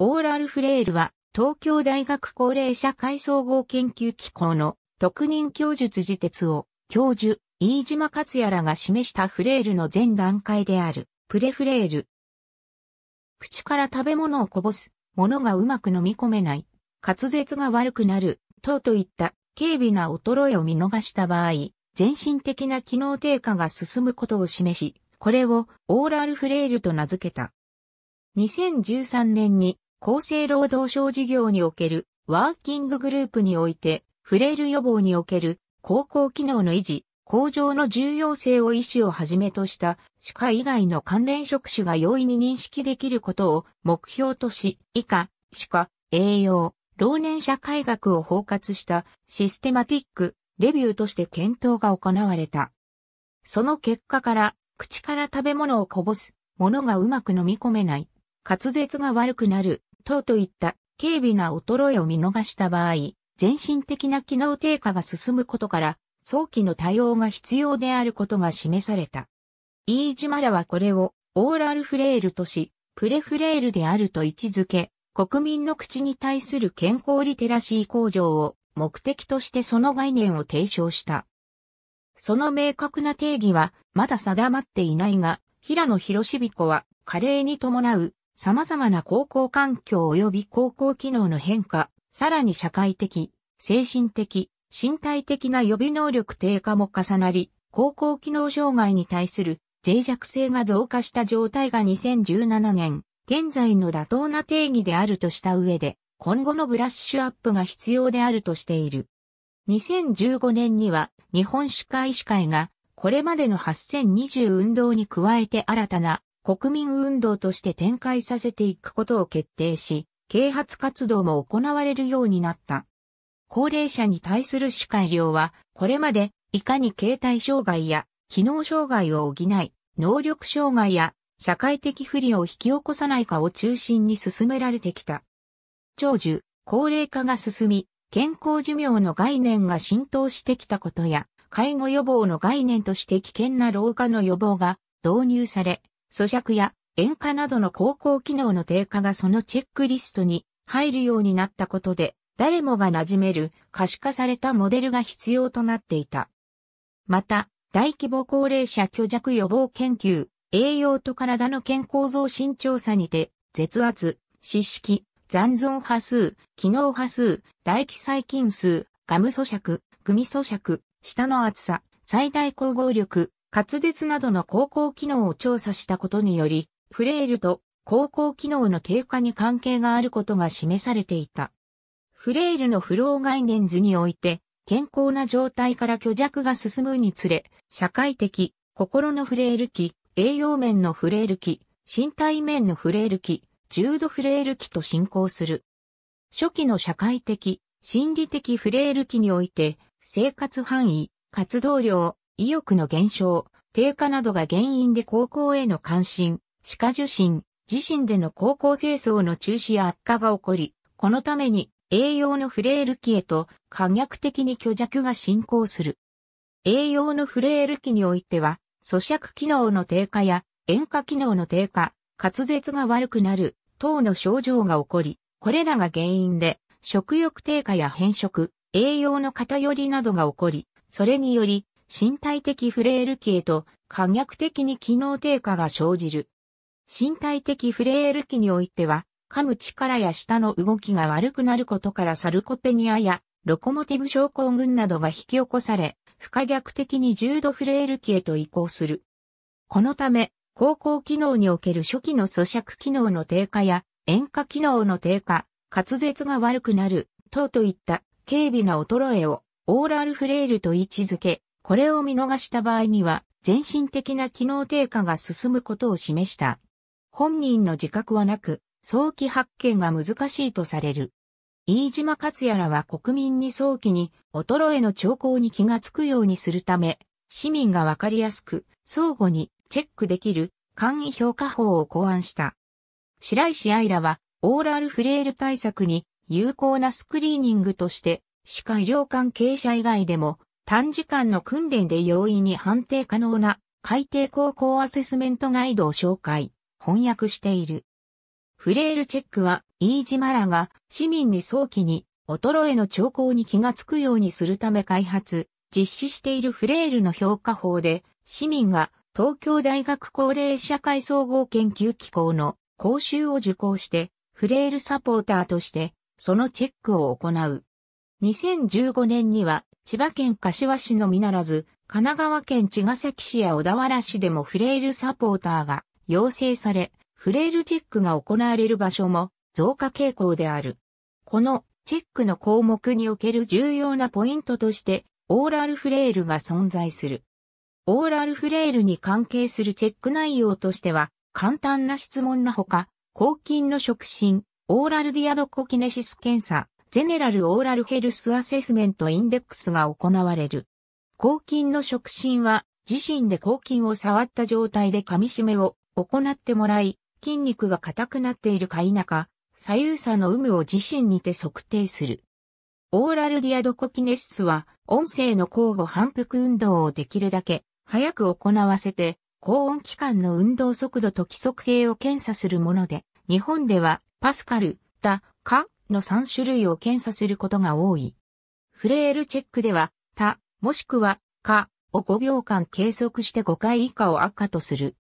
オーラルフレイルは、東京大学高齢社会総合研究機構の特任教授自鉄を教授、飯島克也らが示したフレイルの前段階である、プレフレイル。口から食べ物をこぼす、物がうまく飲み込めない、滑舌が悪くなる、等といった軽微な衰えを見逃した場合、全身的な機能低下が進むことを示し、これをオーラルフレイルと名付けた。2013年に厚生労働省事業におけるワーキンググループにおいて、フレイル予防における高校機能の維持、向上の重要性を医師をはじめとした歯科以外の関連職種が容易に認識できることを目標とし、以下、歯科、栄養、老年社会学を包括したシステマティック、レビューとして検討が行われた。その結果から、口から食べ物をこぼす、ものがうまく飲み込めない、滑舌が悪くなる、等といった軽微な衰えを見逃した場合、全身的な機能低下が進むことから、早期の対応が必要であることが示された。イージマラはこれをオーラルフレイルとし、プレフレイルであると位置づけ、国民の口に対する健康リテラシー向上を目的としてその概念を提唱した。その明確な定義はまだ定まっていないが、平野博士彦は加齢に伴う様々な高校環境及び高校機能の変化、さらに社会的、精神的、身体的な予備能力低下も重なり、高校機能障害に対する脆弱性が増加した状態が2017年、現在の妥当な定義であるとした上で、今後のブラッシュアップが必要であるとしている。2015年には日本歯科医師会がこれまでの8020運動に加えて新たな国民運動として展開させていくことを決定し、啓発活動も行われるようになった。高齢者に対する歯改良は、これまでいかに携帯障害や機能障害を補い、能力障害や社会的不利を引き起こさないかを中心に進められてきた。長寿、高齢化が進み、健康寿命の概念が浸透してきたことや、介護予防の概念として危険な老化の予防が導入され、咀嚼や塩化などの高校機能の低下がそのチェックリストに入るようになったことで、誰もが馴染める可視化されたモデルが必要となっていた。また、大規模高齢者虚弱予防研究、栄養と体の健康増進調査にて、絶圧、脂式、残存波数、機能波数、唾液細菌数、ガム咀嚼、グミ咀嚼、舌の厚さ、最大光合力、滑舌などの高校機能を調査したことにより、フレイルと高校機能の低下に関係があることが示されていた。フレイルのフロー概念図において、健康な状態から虚弱が進むにつれ、社会的、心のフレイル期、栄養面のフレイル期、身体面のフレイル期、重度フレイル期と進行する。初期の社会的、心理的フレイル期において、生活範囲、活動量、意欲の減少、低下などが原因で高校への関心、歯科受診、自身での高校清掃の中止や悪化が起こり、このために栄養のフレール期へと可逆的に虚弱が進行する。栄養のフレール期においては、咀嚼機能の低下や塩化機能の低下、滑舌が悪くなる等の症状が起こり、これらが原因で食欲低下や変色、栄養の偏りなどが起こり、それにより身体的フレール期へと可逆的に機能低下が生じる。身体的フレール期においては、噛む力や舌の動きが悪くなることからサルコペニアやロコモティブ症候群などが引き起こされ、不可逆的に重度フレール期へと移行する。このため、高校機能における初期の咀嚼機能の低下や塩化機能の低下、滑舌が悪くなる、等といった軽微な衰えをオーラルフレイルと位置づけ、これを見逃した場合には、全身的な機能低下が進むことを示した。本人の自覚はなく、早期発見が難しいとされる。飯島勝也らは国民に早期に衰えの兆候に気がつくようにするため、市民がわかりやすく相互にチェックできる簡易評価法を考案した。白石愛らはオーラルフレール対策に有効なスクリーニングとして歯科医療関係者以外でも短時間の訓練で容易に判定可能な海底航行アセスメントガイドを紹介、翻訳している。フレールチェックは、飯島らが市民に早期に衰えの兆候に気がつくようにするため開発、実施しているフレールの評価法で、市民が東京大学高齢社会総合研究機構の講習を受講して、フレールサポーターとして、そのチェックを行う。2015年には千葉県柏市のみならず、神奈川県茅ヶ崎市や小田原市でもフレイルサポーターが要請され、フレイルチェックが行われる場所も増加傾向である。このチェックの項目における重要なポイントとして、オーラルフレイルが存在する。オーラルフレイルに関係するチェック内容としては、簡単な質問なほか、抗菌の触診、オーラルディアドコキネシス検査、ゼネラルオーラルヘルスアセスメントインデックスが行われる。抗菌の触診は、自身で抗菌を触った状態で噛み締めを行ってもらい、筋肉が硬くなっているか否か、左右差の有無を自身にて測定する。オーラルディアドコキネシスは、音声の交互反復運動をできるだけ、早く行わせて、高音期間の運動速度と規則性を検査するもので、日本では、パスカル、だ、カ、の3種類を検査することが多い。フレールチェックでは、他、もしくは、かを5秒間計測して5回以下を赤とする。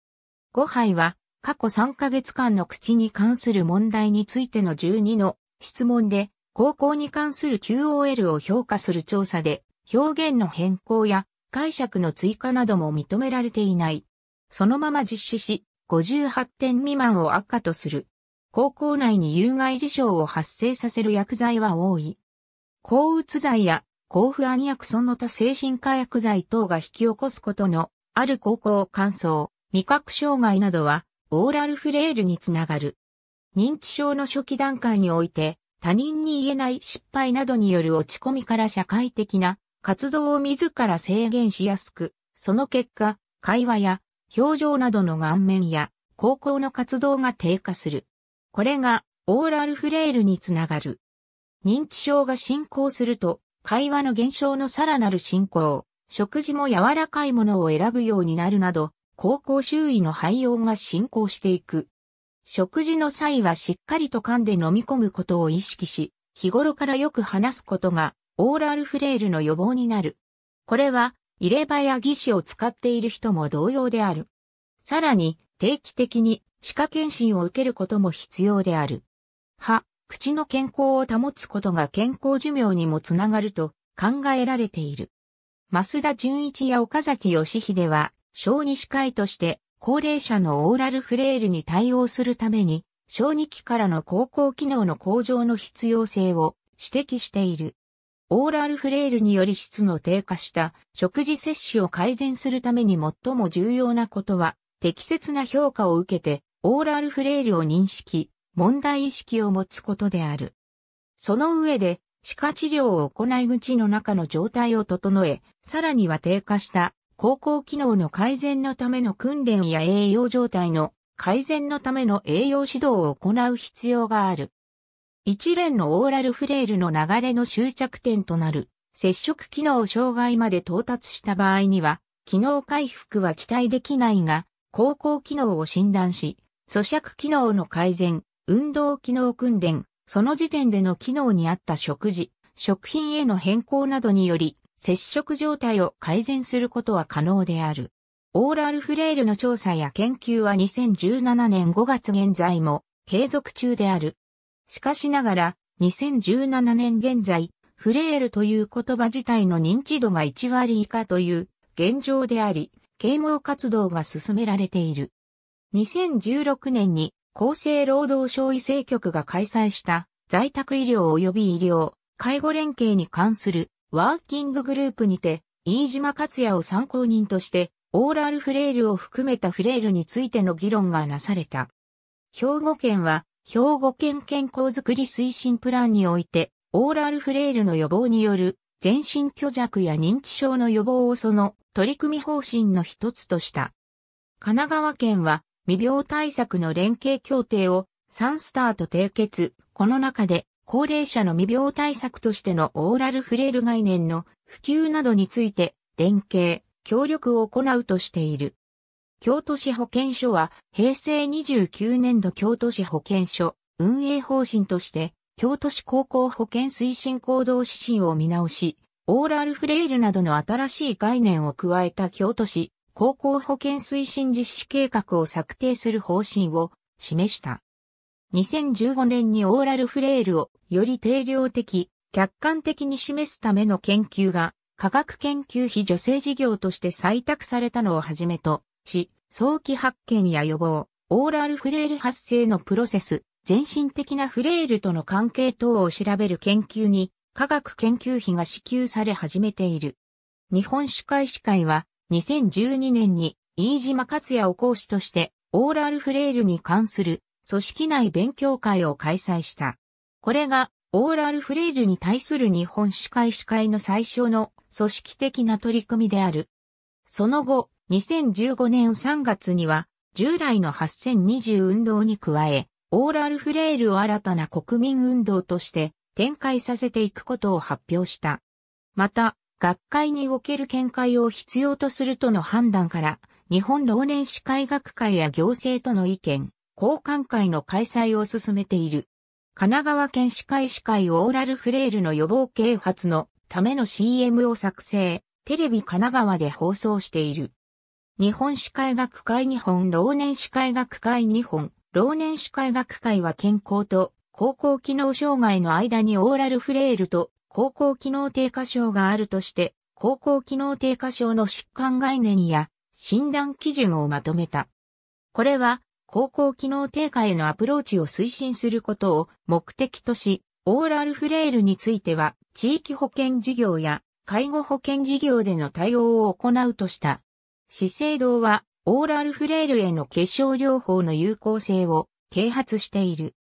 5杯は、過去3ヶ月間の口に関する問題についての12の質問で、高校に関する QOL を評価する調査で、表現の変更や解釈の追加なども認められていない。そのまま実施し、58点未満を赤とする。高校内に有害事象を発生させる薬剤は多い。抗うつ剤や抗不安薬その他精神科薬剤等が引き起こすことのある高校乾燥、味覚障害などはオーラルフレールにつながる。認知症の初期段階において他人に言えない失敗などによる落ち込みから社会的な活動を自ら制限しやすく、その結果、会話や表情などの顔面や高校の活動が低下する。これがオーラルフレイルにつながる。認知症が進行すると、会話の減少のさらなる進行、食事も柔らかいものを選ぶようになるなど、高校周囲の肺炎が進行していく。食事の際はしっかりと噛んで飲み込むことを意識し、日頃からよく話すことが、オーラルフレイルの予防になる。これは、入れ歯や義歯を使っている人も同様である。さらに、定期的に歯科検診を受けることも必要である。歯、口の健康を保つことが健康寿命にもつながると考えられている。増田純一や岡崎義秀は、小児歯科医として高齢者のオーラルフレイルに対応するために、小児期からの高校機能の向上の必要性を指摘している。オーラルフレイルにより質の低下した食事摂取を改善するために最も重要なことは、適切な評価を受けてオーラルフレイルを認識、問題意識を持つことである。その上で、歯科治療を行い口の中の状態を整え、さらには低下した高校機能の改善のための訓練や栄養状態の改善のための栄養指導を行う必要がある。一連のオーラルフレイルの流れの終着点となる接触機能障害まで到達した場合には、機能回復は期待できないが、高校機能を診断し、咀嚼機能の改善、運動機能訓練、その時点での機能に合った食事、食品への変更などにより、接触状態を改善することは可能である。オーラルフレイルの調査や研究は2017年5月現在も継続中である。しかしながら、2017年現在、フレールという言葉自体の認知度が1割以下という現状であり、啓蒙活動が進められている。2016年に厚生労働省医政局が開催した在宅医療及び医療、介護連携に関するワーキンググループにて、飯島克也を参考人として、オーラルフレイルを含めたフレイルについての議論がなされた。兵庫県は、兵庫県健康づくり推進プランにおいて、オーラルフレイルの予防による全身虚弱や認知症の予防をその取り組み方針の一つとした。神奈川県は未病対策の連携協定をサンスターと締結。この中で高齢者の未病対策としてのオーラルフレイル概念の普及などについて連携、協力を行うとしている。京都市保健所は平成29年度京都市保健所運営方針として京都市高校保健推進行動指針を見直し、オーラルフレイルなどの新しい概念を加えた京都市高校保健推進実施計画を策定する方針を示した。2015年にオーラルフレイルをより定量的、客観的に示すための研究が科学研究費助成事業として採択されたのをはじめとし、早期発見や予防、オーラルフレイル発生のプロセス、全身的なフレイルとの関係等を調べる研究に科学研究費が支給され始めている。日本歯科医師会は2012年に飯島克也を講師としてオーラルフレイルに関する組織内勉強会を開催した。これがオーラルフレイルに対する日本歯科医師会の最初の組織的な取り組みである。その後、2015年3月には従来の8020運動に加え、オーラルフレイルを新たな国民運動として展開させていくことを発表した。また、学会における見解を必要とするとの判断から、日本老年史会学会や行政との意見、交換会の開催を進めている。神奈川県歯科医師会オーラルフレイルの予防啓発のための CM を作成、テレビ神奈川で放送している。日本歯科医学会日本老年歯科医学会日本老年歯科医学会は健康と高校機能障害の間にオーラルフレイルと高校機能低下症があるとして、高校機能低下症の疾患概念や診断基準をまとめた。これは、高校機能低下へのアプローチを推進することを目的とし、オーラルフレイルについては、地域保健事業や介護保健事業での対応を行うとした。資生堂は、オーラルフレイルへの化粧療法の有効性を啓発している。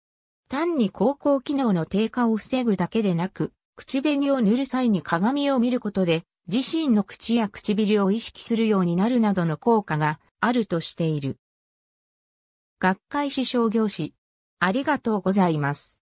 単に高校機能の低下を防ぐだけでなく、口紅を塗る際に鏡を見ることで、自身の口や唇を意識するようになるなどの効果があるとしている。学会誌商業誌。ありがとうございます。